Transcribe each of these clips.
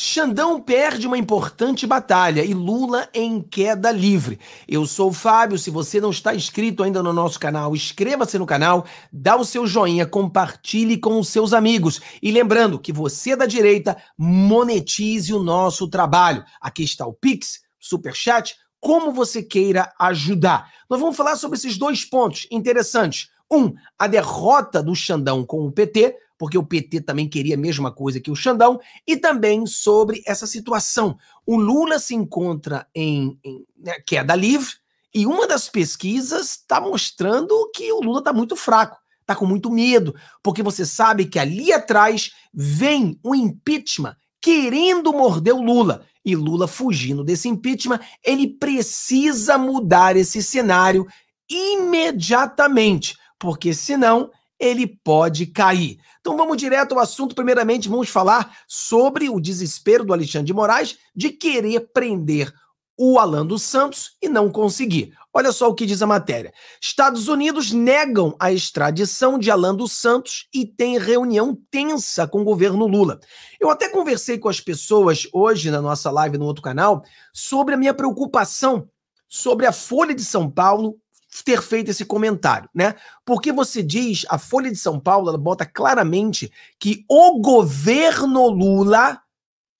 Xandão perde uma importante batalha e Lula em queda livre. Eu sou o Fábio. Se você não está inscrito ainda no nosso canal, inscreva-se no canal, dá o seu joinha, compartilhe com os seus amigos. E lembrando que você da direita monetize o nosso trabalho. Aqui está o Pix, Superchat, como você queira ajudar. Nós vamos falar sobre esses dois pontos interessantes. Um, a derrota do Xandão com o PT porque o PT também queria a mesma coisa que o Xandão, e também sobre essa situação. O Lula se encontra em, em né, queda livre, e uma das pesquisas está mostrando que o Lula está muito fraco, está com muito medo, porque você sabe que ali atrás vem o impeachment querendo morder o Lula. E Lula fugindo desse impeachment, ele precisa mudar esse cenário imediatamente, porque senão ele pode cair. Então vamos direto ao assunto. Primeiramente, vamos falar sobre o desespero do Alexandre de Moraes de querer prender o Alan dos Santos e não conseguir. Olha só o que diz a matéria. Estados Unidos negam a extradição de Alan dos Santos e tem reunião tensa com o governo Lula. Eu até conversei com as pessoas hoje na nossa live no outro canal sobre a minha preocupação sobre a Folha de São Paulo ter feito esse comentário, né? Porque você diz, a Folha de São Paulo ela bota claramente que o governo Lula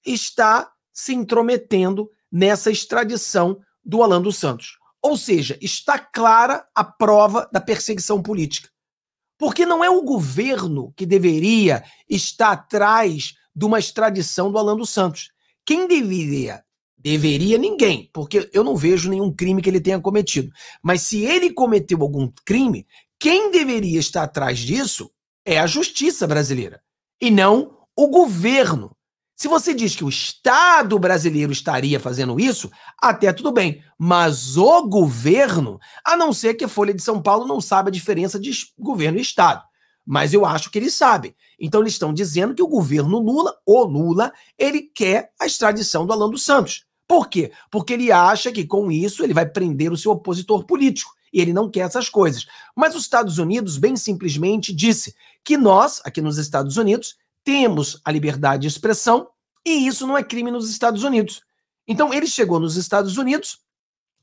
está se intrometendo nessa extradição do Alan dos Santos. Ou seja, está clara a prova da perseguição política. Porque não é o governo que deveria estar atrás de uma extradição do Alan dos Santos. Quem deveria Deveria ninguém, porque eu não vejo nenhum crime que ele tenha cometido. Mas se ele cometeu algum crime, quem deveria estar atrás disso é a justiça brasileira e não o governo. Se você diz que o Estado brasileiro estaria fazendo isso, até tudo bem. Mas o governo, a não ser que a Folha de São Paulo não saiba a diferença de governo e Estado. Mas eu acho que eles sabem. Então eles estão dizendo que o governo Lula, o Lula, ele quer a extradição do Alan dos Santos. Por quê? Porque ele acha que com isso ele vai prender o seu opositor político. E ele não quer essas coisas. Mas os Estados Unidos, bem simplesmente, disse que nós, aqui nos Estados Unidos, temos a liberdade de expressão e isso não é crime nos Estados Unidos. Então ele chegou nos Estados Unidos,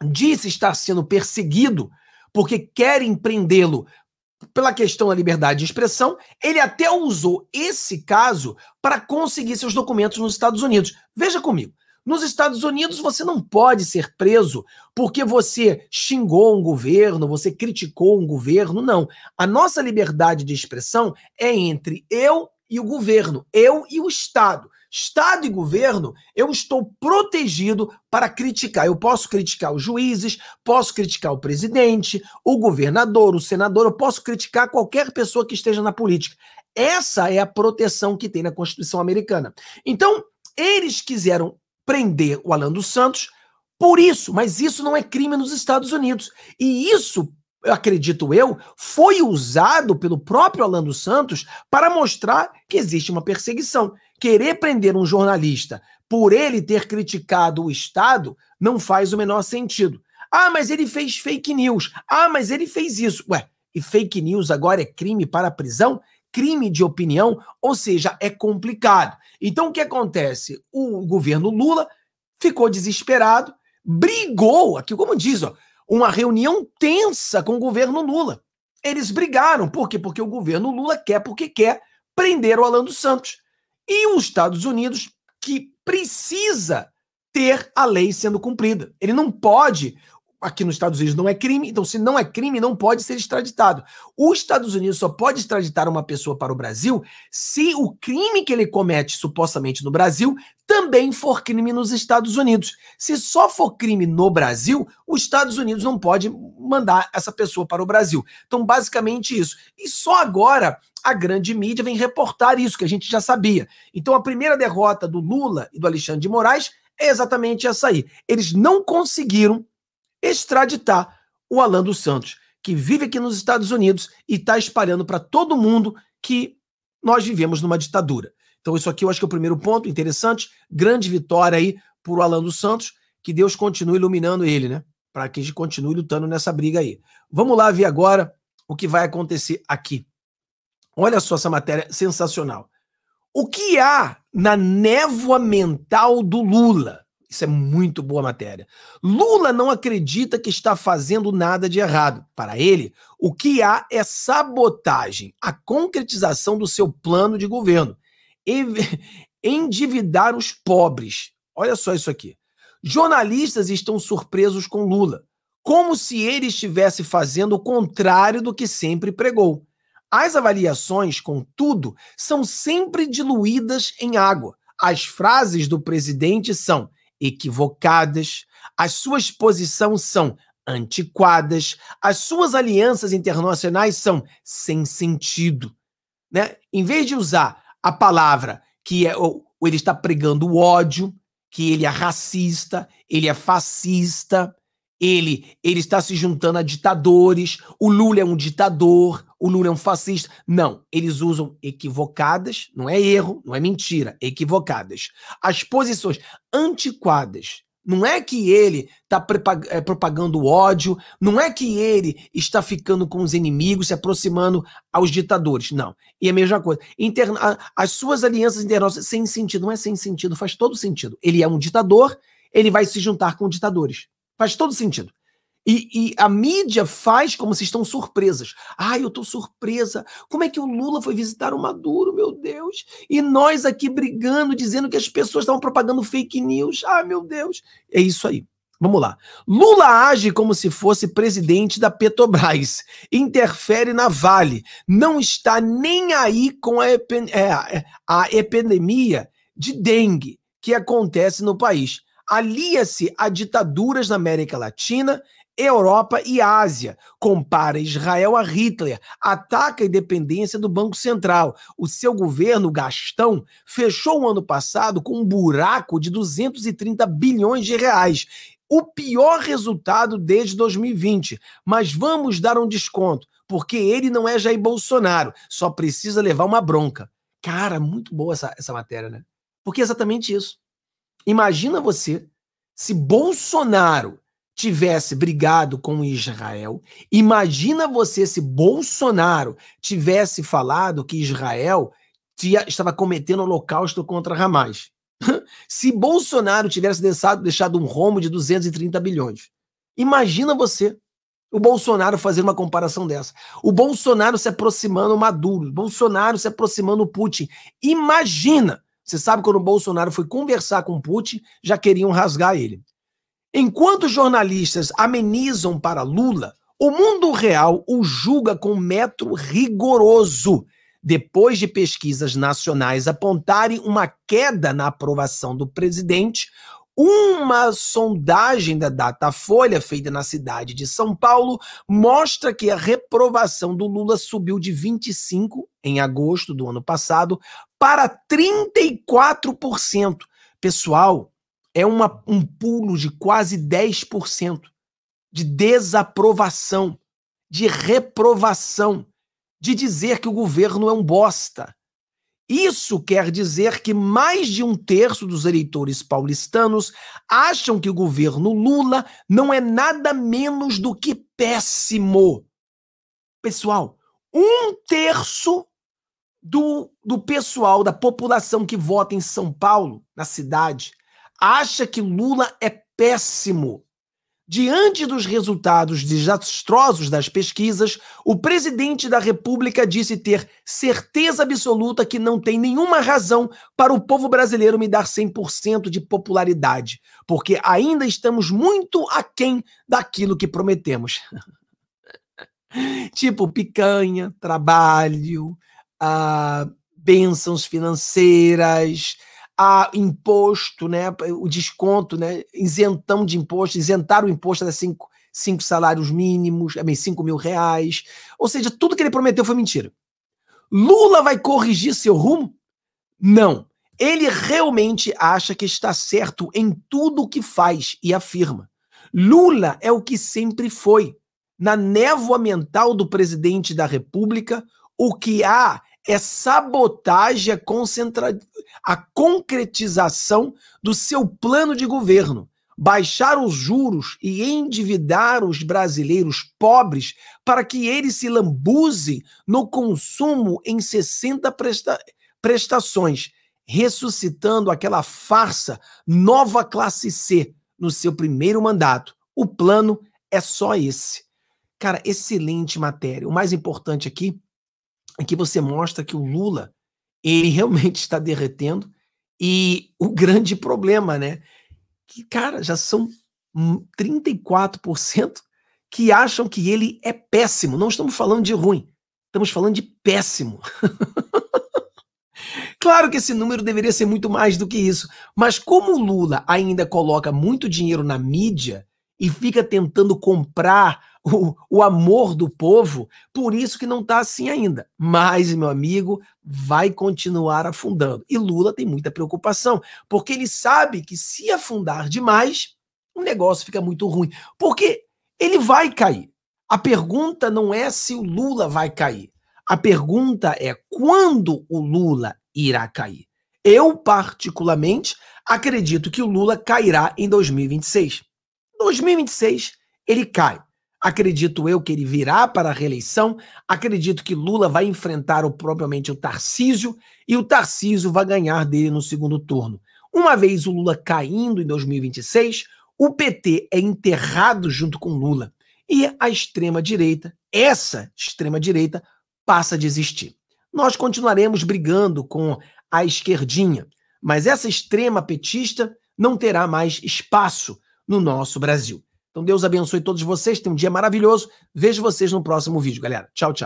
disse estar sendo perseguido porque querem prendê-lo pela questão da liberdade de expressão, ele até usou esse caso para conseguir seus documentos nos Estados Unidos. Veja comigo. Nos Estados Unidos, você não pode ser preso porque você xingou um governo, você criticou um governo. Não. A nossa liberdade de expressão é entre eu e o governo, eu e o Estado. Estado e governo, eu estou protegido para criticar. Eu posso criticar os juízes, posso criticar o presidente, o governador, o senador, eu posso criticar qualquer pessoa que esteja na política. Essa é a proteção que tem na Constituição Americana. Então, eles quiseram prender o Alan dos Santos por isso, mas isso não é crime nos Estados Unidos. E isso, eu acredito eu, foi usado pelo próprio Alan dos Santos para mostrar que existe uma perseguição. Querer prender um jornalista por ele ter criticado o Estado não faz o menor sentido. Ah, mas ele fez fake news. Ah, mas ele fez isso. Ué, e fake news agora é crime para a prisão? crime de opinião, ou seja, é complicado. Então o que acontece? O governo Lula ficou desesperado, brigou, aqui como diz, ó, uma reunião tensa com o governo Lula. Eles brigaram, por quê? Porque o governo Lula quer porque quer prender o Alan dos Santos. E os Estados Unidos que precisa ter a lei sendo cumprida. Ele não pode aqui nos Estados Unidos não é crime, então se não é crime, não pode ser extraditado. Os Estados Unidos só pode extraditar uma pessoa para o Brasil se o crime que ele comete supostamente no Brasil também for crime nos Estados Unidos. Se só for crime no Brasil, os Estados Unidos não pode mandar essa pessoa para o Brasil. Então, basicamente isso. E só agora a grande mídia vem reportar isso que a gente já sabia. Então, a primeira derrota do Lula e do Alexandre de Moraes é exatamente essa aí. Eles não conseguiram extraditar o Alan dos Santos, que vive aqui nos Estados Unidos e está espalhando para todo mundo que nós vivemos numa ditadura. Então, isso aqui eu acho que é o primeiro ponto interessante. Grande vitória aí por Alan dos Santos. Que Deus continue iluminando ele, né? Para que gente continue lutando nessa briga aí. Vamos lá ver agora o que vai acontecer aqui. Olha só essa matéria sensacional. O que há na névoa mental do Lula? Isso é muito boa matéria. Lula não acredita que está fazendo nada de errado. Para ele, o que há é sabotagem, a concretização do seu plano de governo. Endividar os pobres. Olha só isso aqui. Jornalistas estão surpresos com Lula, como se ele estivesse fazendo o contrário do que sempre pregou. As avaliações, contudo, são sempre diluídas em água. As frases do presidente são equivocadas, as suas posições são antiquadas, as suas alianças internacionais são sem sentido. Né? Em vez de usar a palavra que é, ou, ou ele está pregando o ódio, que ele é racista, ele é fascista, ele, ele está se juntando a ditadores. O Lula é um ditador. O Lula é um fascista. Não, eles usam equivocadas, não é erro, não é mentira, equivocadas. As posições antiquadas. Não é que ele está eh, propagando ódio, não é que ele está ficando com os inimigos, se aproximando aos ditadores. Não. E a mesma coisa. Interna as suas alianças internacionais, sem sentido, não é sem sentido, faz todo sentido. Ele é um ditador, ele vai se juntar com ditadores. Faz todo sentido. E, e, a mídia faz como se estão surpresas. Ah, eu estou surpresa. Como é que o Lula foi visitar o Maduro, meu Deus? E nós aqui brigando, dizendo que as pessoas estavam propagando fake news. Ah, meu Deus. É isso aí. Vamos lá. Lula age como se fosse presidente da Petrobras, interfere na Vale, não está nem aí com a, é, é, a epidemia de dengue que acontece no país alia-se a ditaduras na América Latina, Europa e Ásia, compara Israel a Hitler, ataca a independência do Banco Central. O seu governo, Gastão, fechou o ano passado com um buraco de 230 bilhões de reais. O pior resultado desde 2020. Mas vamos dar um desconto, porque ele não é Jair Bolsonaro, só precisa levar uma bronca. Cara, muito boa essa, essa matéria, né? Porque é exatamente isso. Imagina você se Bolsonaro tivesse brigado com Israel. Imagina você se Bolsonaro tivesse falado que Israel tia, estava cometendo holocausto contra Hamas. se Bolsonaro tivesse deixado, deixado um rombo de 230 bilhões. Imagina você o Bolsonaro fazendo uma comparação dessa. O Bolsonaro se aproximando Maduro, o Bolsonaro se aproximando Putin. Imagina você sabe quando o Bolsonaro foi conversar com Putin, já queriam rasgar ele. Enquanto jornalistas amenizam para Lula, o mundo real o julga com metro rigoroso, depois de pesquisas nacionais apontarem uma queda na aprovação do presidente, uma sondagem da Datafolha, feita na cidade de São Paulo, mostra que a reprovação do Lula subiu de 25 em agosto do ano passado para 34%. Pessoal, é uma, um pulo de quase 10% de desaprovação, de reprovação, de dizer que o governo é um bosta, isso quer dizer que mais de um terço dos eleitores paulistanos acham que o governo Lula não é nada menos do que péssimo. Pessoal, um terço do, do pessoal, da população que vota em São Paulo, na cidade, acha que Lula é péssimo. Diante dos resultados desastrosos das pesquisas, o presidente da República disse ter certeza absoluta que não tem nenhuma razão para o povo brasileiro me dar 100% de popularidade, porque ainda estamos muito aquém daquilo que prometemos. tipo picanha, trabalho, ah, bênçãos financeiras, a imposto, né, o desconto, né, isentão de imposto, isentar o imposto das cinco, cinco salários mínimos, é bem, cinco mil reais. Ou seja, tudo que ele prometeu foi mentira. Lula vai corrigir seu rumo? Não. Ele realmente acha que está certo em tudo o que faz e afirma. Lula é o que sempre foi. Na névoa mental do presidente da República, o que há é sabotagem a, concentra... a concretização do seu plano de governo. Baixar os juros e endividar os brasileiros pobres para que eles se lambuzem no consumo em 60 presta... prestações, ressuscitando aquela farsa nova classe C no seu primeiro mandato. O plano é só esse. Cara, excelente matéria. O mais importante aqui em que você mostra que o Lula ele realmente está derretendo e o grande problema, né? Que, cara, já são 34% que acham que ele é péssimo. Não estamos falando de ruim, estamos falando de péssimo. claro que esse número deveria ser muito mais do que isso, mas como o Lula ainda coloca muito dinheiro na mídia e fica tentando comprar o, o amor do povo, por isso que não está assim ainda. Mas, meu amigo, vai continuar afundando. E Lula tem muita preocupação, porque ele sabe que se afundar demais, o negócio fica muito ruim. Porque ele vai cair. A pergunta não é se o Lula vai cair. A pergunta é quando o Lula irá cair. Eu, particularmente, acredito que o Lula cairá em 2026. 2026 ele cai. Acredito eu que ele virá para a reeleição. Acredito que Lula vai enfrentar o, propriamente o Tarcísio e o Tarcísio vai ganhar dele no segundo turno. Uma vez o Lula caindo em 2026, o PT é enterrado junto com Lula e a extrema direita, essa extrema direita, passa a desistir. Nós continuaremos brigando com a esquerdinha, mas essa extrema petista não terá mais espaço no nosso Brasil. Então Deus abençoe todos vocês. Tenham um dia maravilhoso. Vejo vocês no próximo vídeo, galera. Tchau, tchau.